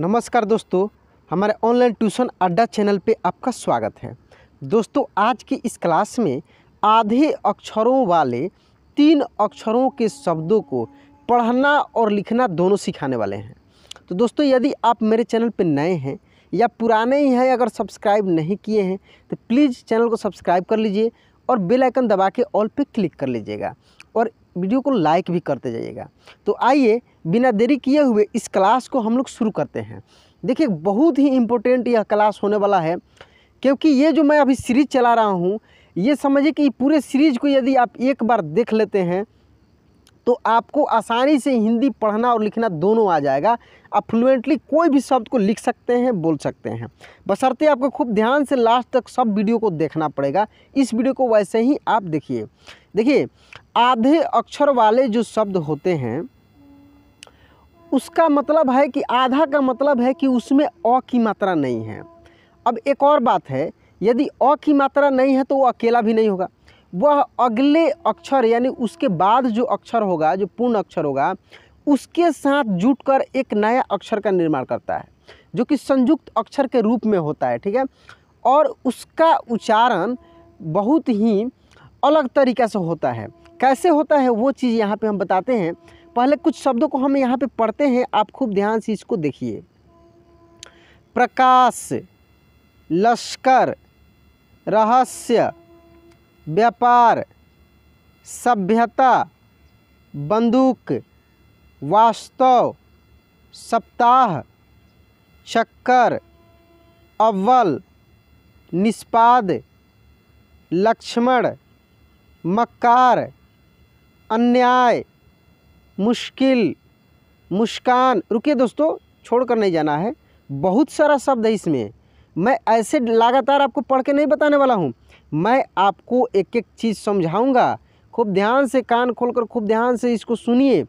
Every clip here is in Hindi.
नमस्कार दोस्तों हमारे ऑनलाइन ट्यूशन अड्डा चैनल पे आपका स्वागत है दोस्तों आज की इस क्लास में आधे अक्षरों वाले तीन अक्षरों के शब्दों को पढ़ना और लिखना दोनों सिखाने वाले हैं तो दोस्तों यदि आप मेरे चैनल पे नए हैं या पुराने ही हैं अगर सब्सक्राइब नहीं किए हैं तो प्लीज़ चैनल को सब्सक्राइब कर लीजिए और बेलाइकन दबा के ऑल पर क्लिक कर लीजिएगा और वीडियो को लाइक भी करते जाइएगा तो आइए बिना देरी किए हुए इस क्लास को हम लोग शुरू करते हैं देखिए बहुत ही इम्पोर्टेंट यह क्लास होने वाला है क्योंकि ये जो मैं अभी सीरीज चला रहा हूँ ये समझिए कि पूरे सीरीज को यदि आप एक बार देख लेते हैं तो आपको आसानी से हिंदी पढ़ना और लिखना दोनों आ जाएगा आप फ्लुएंटली कोई भी शब्द को लिख सकते हैं बोल सकते हैं बशर्ते आपको खूब ध्यान से लास्ट तक सब वीडियो को देखना पड़ेगा इस वीडियो को वैसे ही आप देखिए देखिए आधे अक्षर वाले जो शब्द होते हैं उसका मतलब है कि आधा का मतलब है कि उसमें अ की मात्रा नहीं है अब एक और बात है यदि अ की मात्रा नहीं है तो वो अकेला भी नहीं होगा वह अगले अक्षर यानी उसके बाद जो अक्षर होगा जो पूर्ण अक्षर होगा उसके साथ जुट कर एक नया अक्षर का निर्माण करता है जो कि संयुक्त अक्षर के रूप में होता है ठीक है और उसका उच्चारण बहुत ही अलग तरीक़ा से होता है कैसे होता है वो चीज़ यहाँ पे हम बताते हैं पहले कुछ शब्दों को हम यहाँ पे पढ़ते हैं आप खूब ध्यान से इसको देखिए प्रकाश लश्कर रहस्य व्यापार सभ्यता बंदूक वास्तव सप्ताह चक्कर अव्वल निष्पाद लक्ष्मण मक्कार अन्याय मुश्किल मुस्कान रुकिए दोस्तों छोड़कर नहीं जाना है बहुत सारा शब्द है इसमें मैं ऐसे लगातार आपको पढ़ के नहीं बताने वाला हूँ मैं आपको एक एक चीज़ समझाऊंगा खूब ध्यान से कान खोलकर खूब ध्यान से इसको सुनिए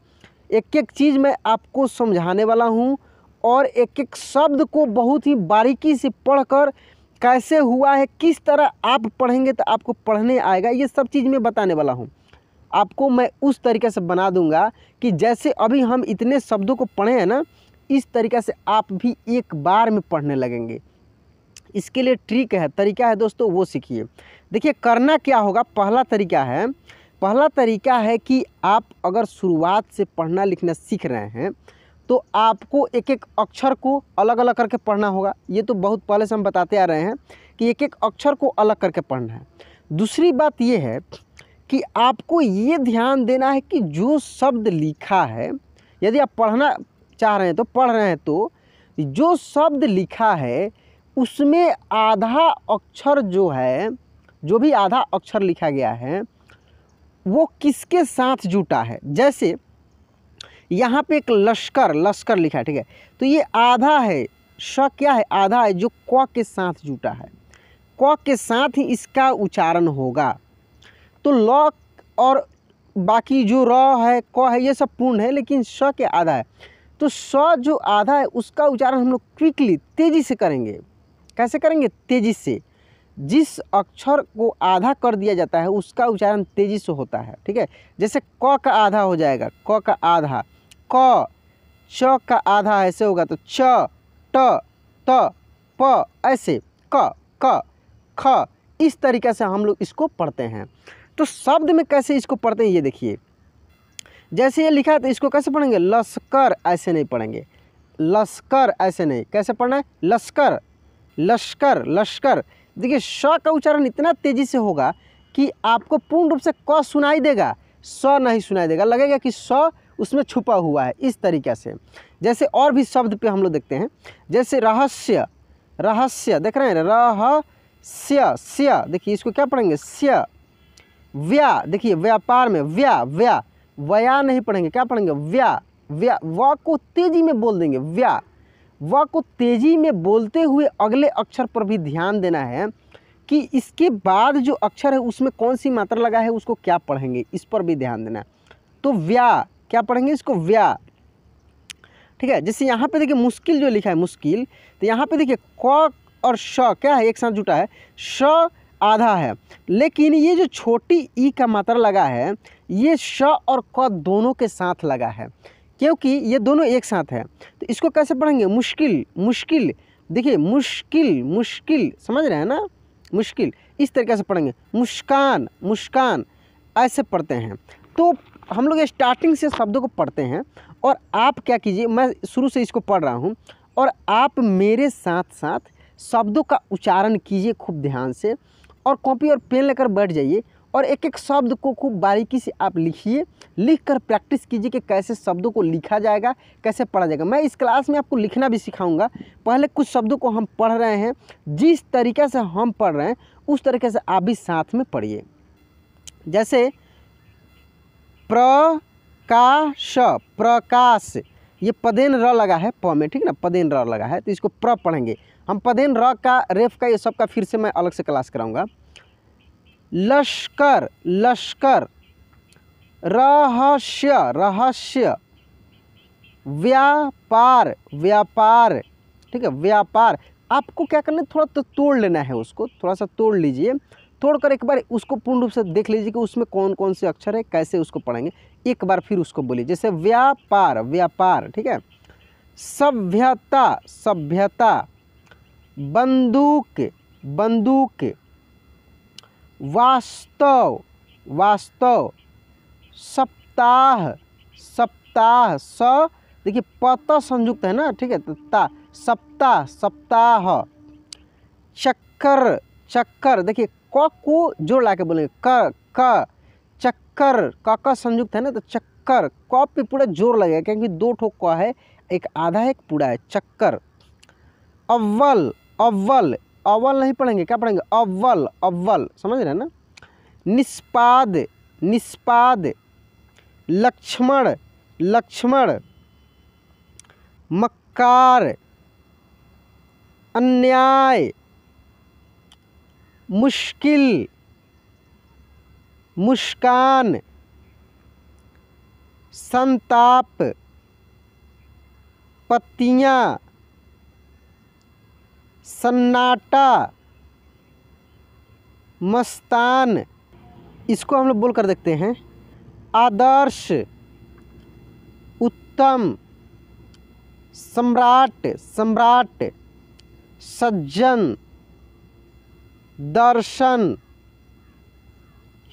एक एक चीज़ मैं आपको समझाने वाला हूँ और एक एक शब्द को बहुत ही बारीकी से पढ़कर कैसे हुआ है किस तरह आप पढ़ेंगे तो आपको पढ़ने आएगा ये सब चीज़ मैं बताने वाला हूँ आपको मैं उस तरीके से बना दूंगा कि जैसे अभी हम इतने शब्दों को पढ़े हैं ना इस तरीके से आप भी एक बार में पढ़ने लगेंगे इसके लिए ट्रिक है तरीका है दोस्तों वो सीखिए देखिए करना क्या होगा पहला तरीका है पहला तरीका है कि आप अगर शुरुआत से पढ़ना लिखना सीख रहे हैं तो आपको एक एक अक्षर को अलग अलग करके पढ़ना होगा ये तो बहुत पहले से हम बताते आ रहे हैं कि एक एक अक्षर को अलग करके पढ़ना है दूसरी बात ये है कि आपको ये ध्यान देना है कि जो शब्द लिखा है यदि आप पढ़ना चाह रहे हैं तो पढ़ रहे हैं तो जो शब्द लिखा है उसमें आधा अक्षर जो है जो भी आधा अक्षर लिखा गया है वो किसके साथ जुटा है जैसे यहाँ पे एक लश्कर लश्कर लिखा है ठीक है तो ये आधा है श क्या है आधा है जो क के साथ जुटा है क के साथ ही इसका उच्चारण होगा तो ल और बाकी जो र है क है ये सब पूर्ण है लेकिन श के आधा है तो स जो आधा है उसका उच्चारण हम लोग क्विकली तेज़ी से करेंगे कैसे करेंगे तेज़ी से जिस अक्षर को आधा कर दिया जाता है उसका उच्चारण तेज़ी से होता है ठीक है जैसे क का आधा हो जाएगा क का आधा क च का आधा ऐसे होगा तो च ट त प ऐसे क क ख इस तरीके से हम लोग इसको पढ़ते हैं तो शब्द में कैसे इसको पढ़ते हैं ये देखिए जैसे ये लिखा है तो इसको कैसे पढ़ेंगे लश्कर ऐसे नहीं पढ़ेंगे लश्कर ऐसे नहीं कैसे पढ़ना है लश्कर लश्कर लश्कर देखिए श का उच्चारण इतना तेज़ी से होगा कि आपको पूर्ण रूप से क सुनाई देगा स नहीं सुनाई देगा लगेगा कि स उसमें छुपा हुआ है इस तरीके से जैसे और भी शब्द पे हम लोग देखते हैं जैसे रहस्य रहस्य देख रहे हैं रहस्य स्य देखिए इसको क्या पढ़ेंगे स्य व्या देखिए व्यापार में व्या व्या व्या नहीं पढ़ेंगे क्या पढ़ेंगे व्या व्या व को तेज़ी में बोल देंगे व्या व को तेज़ी में बोलते हुए अगले अक्षर पर भी ध्यान देना है कि इसके बाद जो अक्षर है उसमें कौन सी मात्रा लगा है उसको क्या पढ़ेंगे इस पर भी ध्यान देना है तो व्या क्या पढ़ेंगे इसको व्या ठीक है जैसे यहाँ पे देखिए मुश्किल जो लिखा है मुश्किल तो यहाँ पे देखिए क और श क्या है एक साथ जुटा है श आधा है लेकिन ये जो छोटी ई का मात्रा लगा है ये श और क दोनों के साथ लगा है क्योंकि ये दोनों एक साथ है तो इसको कैसे पढ़ेंगे मुश्किल मुश्किल देखिए मुश्किल मुश्किल समझ रहे हैं ना मुश्किल इस तरीके से पढ़ेंगे मुस्कान मुस्कान ऐसे पढ़ते हैं तो हम लोग स्टार्टिंग से शब्दों को पढ़ते हैं और आप क्या कीजिए मैं शुरू से इसको पढ़ रहा हूँ और आप मेरे साथ साथ शब्दों का उच्चारण कीजिए खूब ध्यान से और कॉपी और पेन लेकर बैठ जाइए और एक एक शब्द को खूब बारीकी से आप लिखिए लिख कर प्रैक्टिस कीजिए कि कैसे शब्दों को लिखा जाएगा कैसे पढ़ा जाएगा मैं इस क्लास में आपको लिखना भी सिखाऊंगा पहले कुछ शब्दों को हम पढ़ रहे हैं जिस तरीके से हम पढ़ रहे हैं उस तरीके से आप भी साथ में पढ़िए जैसे प्रकाश प्रकाश ये पदेन र लगा है प में ठीक ना पदेन र लगा है तो इसको प्र पढ़ेंगे हम पदेन र का रेफ का ये सब का फिर से मैं अलग से क्लास कराऊंगा लश्कर लश्कर रहस्य रहस्य व्यापार व्यापार ठीक है व्यापार आपको क्या करना है थोड़ा तो तोड़ लेना है उसको थोड़ा सा तोड़ लीजिए तोड़ कर एक बार उसको पूर्ण रूप से देख लीजिए कि उसमें कौन कौन से अक्षर है कैसे उसको पढ़ेंगे एक बार फिर उसको बोलिए जैसे व्यापार व्यापार ठीक है सभ्यता सभ्यता बंदूक बंदूक वास्तव वास्तव सप्ताह सप्ताह स देखिए पत संयुक्त है ना ठीक है तो ता सप्ताह सप्ताह चक्कर चक्कर देखिए क को जोड़ ला के बोलेंगे क क चक्कर क क संयुक्त है ना तो चक्कर क पे पूरा जोर लगेगा क्योंकि दो ठो क है एक आधा है एक पूरा है चक्कर अव्वल अव्वल अव्वल नहीं पढ़ेंगे क्या पढ़ेंगे अव्वल अव्वल समझ रहे हैं ना निष्पाद निष्पाद लक्ष्मण लक्ष्मण मक्कार अन्याय मुश्किल मुस्कान संताप पत्तियाँ सन्नाटा मस्तान इसको हम लोग बोल कर देखते हैं आदर्श उत्तम सम्राट सम्राट सज्जन दर्शन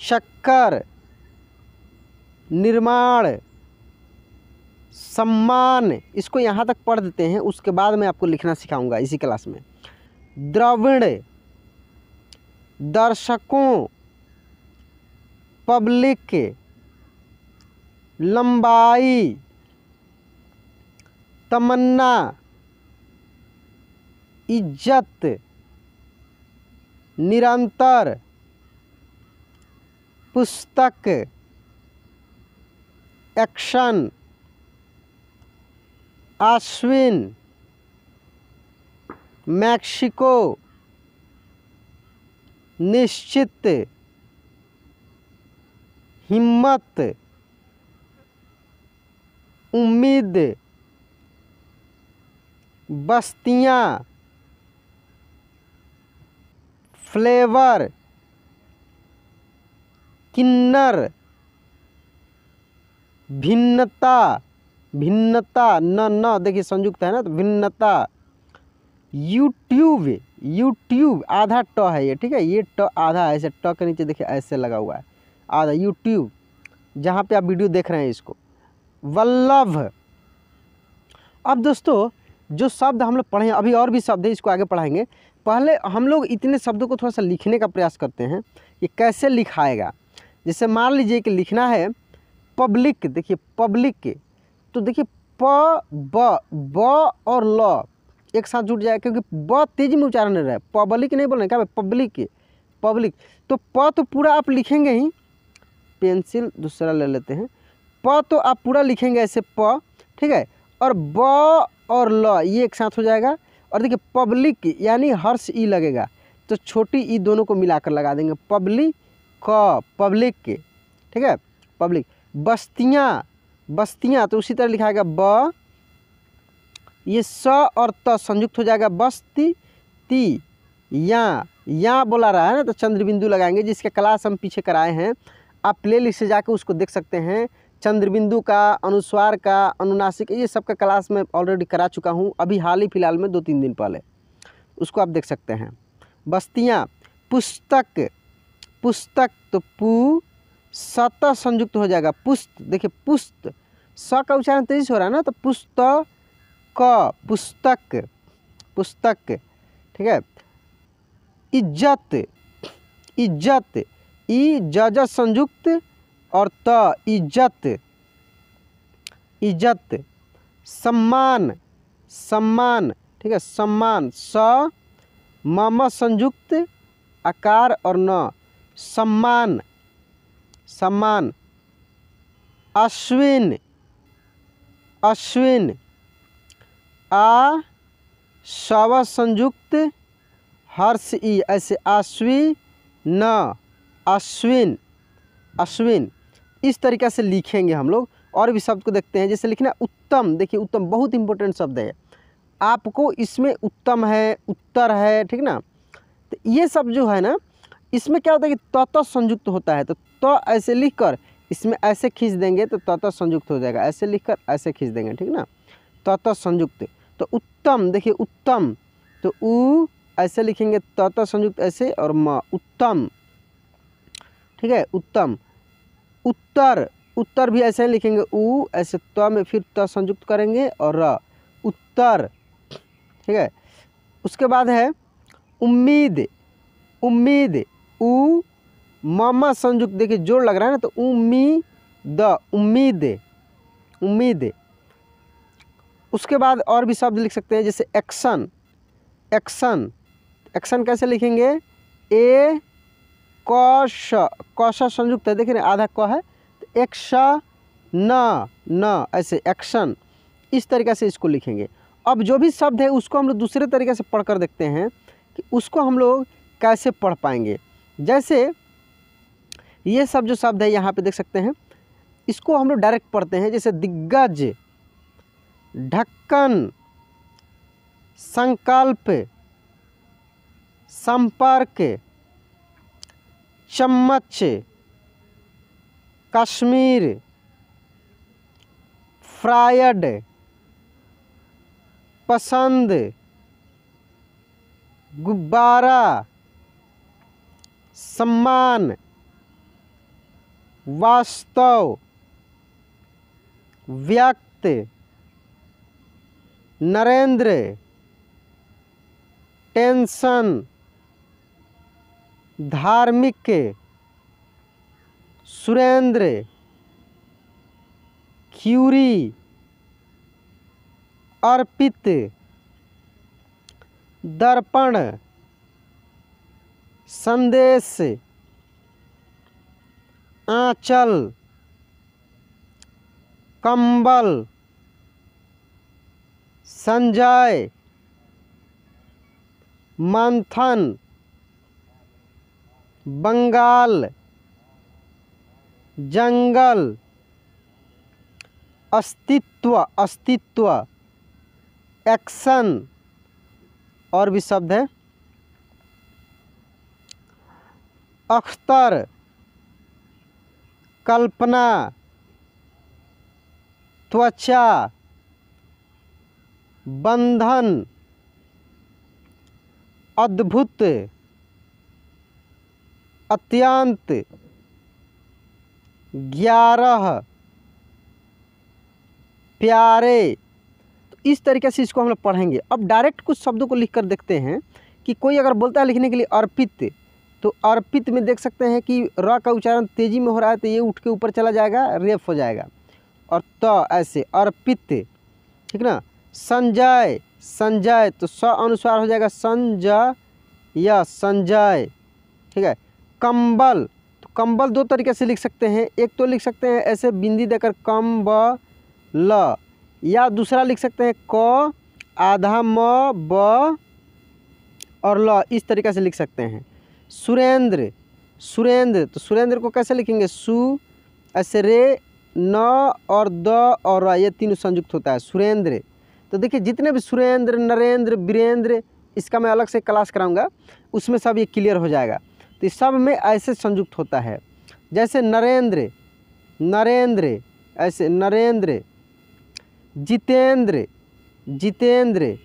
शक्कर निर्माण सम्मान इसको यहाँ तक पढ़ देते हैं उसके बाद मैं आपको लिखना सिखाऊंगा इसी क्लास में द्रविण दर्शकों पब्लिक लंबाई तमन्ना इज्जत निरंतर पुस्तक एक्शन अश्विन मैक्सिको निश्चित हिम्मत उम्मीद बस्तियाँ फ्लेवर किन्नर भिन्नता भिन्नता न न देखिए संयुक्त है ना तो भिन्नता यूट्यूब यूट्यूब आधा ट है ये ठीक है ये ट आधा ऐसे ट के नीचे देखिए ऐसे लगा हुआ है आधा यूट्यूब जहाँ पे आप वीडियो देख रहे हैं इसको वल्लभ अब दोस्तों जो शब्द हम लोग पढ़े अभी और भी शब्द है इसको आगे पढ़ाएंगे पहले हम लोग इतने शब्दों को थोड़ा सा लिखने का प्रयास करते हैं कि कैसे लिखाएगा जैसे मान लीजिए कि लिखना है पब्लिक देखिए पब्लिक के तो देखिए प ब ब और ल एक साथ जुट जाए क्योंकि ब तेज़ी में उच्चारण रहा है पब्लिक नहीं बोल रहे क्या पब्लिक पब्लिक तो प तो पूरा आप लिखेंगे ही पेंसिल दूसरा ले लेते हैं प तो आप पूरा लिखेंगे ऐसे प ठीक है और ब और ल ये एक साथ हो जाएगा और देखिए पब्लिक यानी हर्ष ई लगेगा तो छोटी ई दोनों को मिलाकर लगा देंगे पब्लिक क पब्लिक के ठीक है पब्लिक बस्तियाँ बस्तियाँ तो उसी तरह लिखाएगा ब ये स और त संयुक्त हो जाएगा बस्ती ती या या बोला रहा है ना तो चंद्रबिंदु लगाएंगे जिसके क्लास हम पीछे कराए हैं आप प्ले लिस्ट से जाकर उसको देख सकते हैं चंद्रबिंदु का अनुस्वार का अनुनासिक ये सब का क्लास मैं ऑलरेडी करा चुका हूँ अभी हाल ही फ़िलहाल में दो तीन दिन पहले उसको आप देख सकते हैं बस्तियाँ पुस्तक पुस्तक तो पु सत संयुक्त हो जाएगा पुस्त देखिए पुस्त स का उच्चारण तेजी से हो रहा है ना तो पुस्त क पुस्तक पुस्तक ठीक है इज्जत इज्जत ई जज संयुक्त और त इज्जत इज्जत सम्मान सम्मान ठीक है सम्मान स मम संयुक्त आकार और न सम्मान सम्मान अश्विन अश्विन आ शव संयुक्त हर्ष ई ऐसे अश्वी न अश्विन अश्विन इस तरीक़े से लिखेंगे हम लोग और भी शब्द को देखते हैं जैसे लिखना उत्तम देखिए उत्तम बहुत इंपॉर्टेंट शब्द है आपको इसमें उत्तम है उत्तर है ठीक ना तो ये सब जो है ना इसमें क्या होता है कि त तो संयुक्त होता है तो त तो ऐसे लिख कर इसमें ऐसे खींच देंगे तो त तो संयुक्त हो जाएगा ऐसे लिख कर ऐसे खींच देंगे ठीक ना तो संयुक्त तो उत्तम देखिए उत्तम तो उ ऐसे लिखेंगे तता संयुक्त ऐसे और म उत्तम ठीक है उत्तम उत्तर उत्तर भी ऐसे लिखेंगे उ ऐसे त में फिर त संयुक्त करेंगे और र उत्तर ठीक है उसके बाद है उम्मीद उम्मीद म म संयुक्त देखिए जोड़ लग रहा है ना तो उम्मी द उम्मीद उम्मीद उसके बाद और भी शब्द लिख सकते हैं जैसे एक्शन एक्शन एक्शन कैसे लिखेंगे ए कौश कौशा संयुक्त है देखिए ना आधा क है तो न न ऐसे एक्शन इस तरीके से इसको लिखेंगे अब जो भी शब्द है उसको हम लोग दूसरे तरीके से पढ़ कर देखते हैं कि उसको हम लोग कैसे पढ़ पाएंगे जैसे ये सब जो शब्द है यहाँ पे देख सकते हैं इसको हम लोग डायरेक्ट पढ़ते हैं जैसे दिग्गज ढक्कन संकल्प संपर्क चम्मच कश्मीर फ्रायड पसंद गुब्बारा सम्मान वास्तव व्यक्त नरेंद्र टेंशन धार्मिक सुरेंद्र क्यूरी अर्पित दर्पण संदेश आंचल कंबल संजय मंथन बंगाल जंगल अस्तित्व अस्तित्व एक्शन और भी शब्द हैं अख्तर कल्पना त्वचा बंधन अद्भुत अत्यंत ग्यारह प्यारे तो इस तरीके से इसको हम लोग पढ़ेंगे अब डायरेक्ट कुछ शब्दों को लिख कर देखते हैं कि कोई अगर बोलता है लिखने के लिए अर्पित तो अर्पित में देख सकते हैं कि र का उच्चारण तेज़ी में हो रहा है तो ये उठ के ऊपर चला जाएगा रेफ हो जाएगा और त तो ऐसे अर्पित ठीक ना संजय संजय तो स अनुस्वार हो जाएगा संजय या संजय ठीक है कंबल तो कंबल दो तरीके से लिख सकते हैं एक तो लिख सकते हैं ऐसे बिंदी देकर कम ब ल या दूसरा लिख सकते हैं क आधा म ब और ल इस तरीके से लिख सकते हैं सुरेंद्र सुरेंद्र तो सुरेंद्र को कैसे लिखेंगे सु ऐसे रे न और द और ये तीनों संयुक्त होता है सुरेंद्र तो देखिए जितने भी सुरेंद्र नरेंद्र वीरेंद्र इसका मैं अलग से क्लास कराऊंगा उसमें सब ये क्लियर हो जाएगा तो सब में ऐसे संयुक्त होता है जैसे नरेंद्र नरेंद्र ऐसे नरेंद्र जितेंद्र जितेंद्र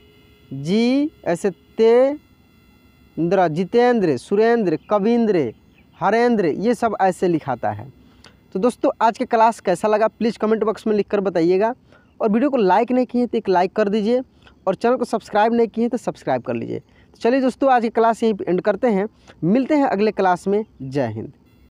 जी ऐसे ते इंद्र जितेंद्र सुरेंद्र कविंद्र हरेंद्र ये सब ऐसे लिखाता है तो दोस्तों आज के क्लास कैसा लगा प्लीज़ कमेंट बॉक्स में लिख कर बताइएगा और वीडियो को लाइक नहीं किए तो एक लाइक कर दीजिए और चैनल को सब्सक्राइब नहीं किए तो सब्सक्राइब कर लीजिए तो चलिए दोस्तों आज की क्लास यहीं एंड करते हैं मिलते हैं अगले क्लास में जय हिंद